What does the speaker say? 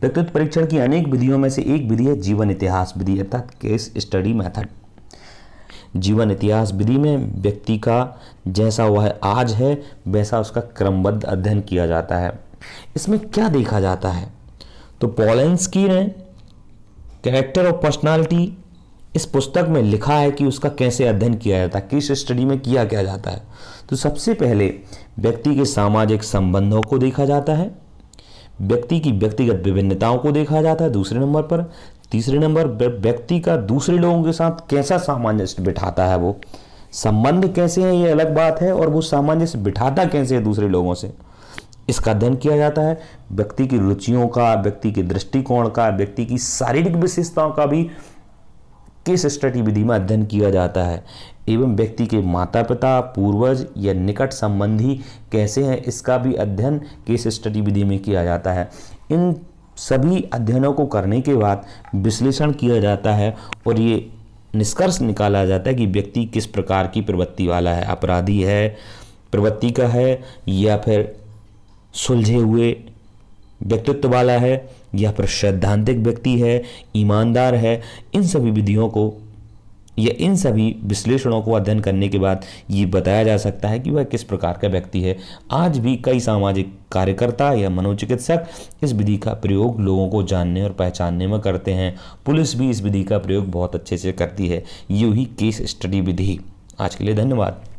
प्रकृत परीक्षण की अनेक विधियों में से एक विधि है जीवन इतिहास विधि अर्थात केस स्टडी मेथड जीवन इतिहास विधि में व्यक्ति का जैसा वह आज है वैसा उसका क्रमबद्ध अध्ययन किया जाता है इसमें क्या देखा जाता है तो की ने कैरेक्टर और पर्सनालिटी इस पुस्तक में लिखा है कि उसका कैसे अध्ययन किया जाता है किस स्टडी में किया क्या जाता है तो सबसे पहले व्यक्ति के सामाजिक संबंधों को देखा जाता है व्यक्ति की व्यक्तिगत विभिन्नताओं को देखा जाता है दूसरे नंबर पर तीसरे नंबर व्यक्ति का दूसरे लोगों के साथ कैसा सामंजस्य बिठाता है वो संबंध कैसे हैं ये अलग बात है और वो सामंजस्य बिठाता कैसे है दूसरे लोगों से इसका अध्ययन किया जाता है व्यक्ति की रुचियों का व्यक्ति के दृष्टिकोण का व्यक्ति की शारीरिक विशेषताओं का भी किस स्टडी विधि में अध्ययन किया जाता है एवं व्यक्ति के माता पिता पूर्वज या निकट संबंधी कैसे हैं इसका भी अध्ययन केस स्टडी विधि में किया जाता है इन सभी अध्ययनों को करने के बाद विश्लेषण किया जाता है और ये निष्कर्ष निकाला जाता है कि व्यक्ति किस प्रकार की प्रवृत्ति वाला है अपराधी है प्रवृत्ति का है या फिर सुलझे हुए व्यक्तित्व वाला है या फिर सैद्धांतिक व्यक्ति है ईमानदार है इन सभी विधियों को या इन सभी विश्लेषणों को अध्ययन करने के बाद ये बताया जा सकता है कि वह किस प्रकार का व्यक्ति है आज भी कई सामाजिक कार्यकर्ता या मनोचिकित्सक इस विधि का प्रयोग लोगों को जानने और पहचानने में करते हैं पुलिस भी इस विधि का प्रयोग बहुत अच्छे से करती है यू ही केस स्टडी विधि आज के लिए धन्यवाद